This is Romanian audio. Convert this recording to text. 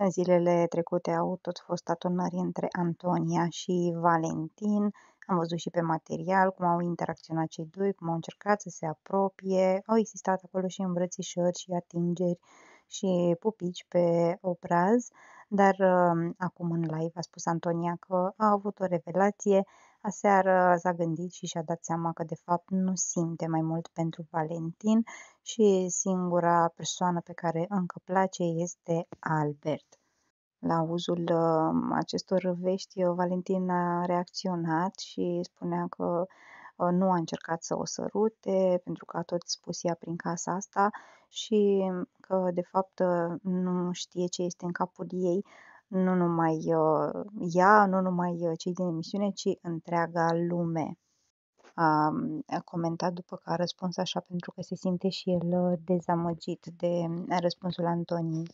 În zilele trecute au tot fost atunări între Antonia și Valentin. Am văzut și pe material cum au interacționat cei doi, cum au încercat să se apropie. Au existat acolo și îmbrățișări și atingeri și pupici pe obraz, dar um, acum în live a spus Antonia că a avut o revelație Aseară s-a gândit și și-a dat seama că de fapt nu simte mai mult pentru Valentin și singura persoană pe care încă place este Albert. La uzul uh, acestor vești, uh, Valentin a reacționat și spunea că uh, nu a încercat să o sărute pentru că a tot spus ea prin casa asta și că de fapt nu știe ce este în capul ei nu numai uh, ea, nu numai uh, cei din emisiune, ci întreaga lume. A comentat după că a răspuns așa pentru că se simte și el uh, dezamăgit de răspunsul Antoniei.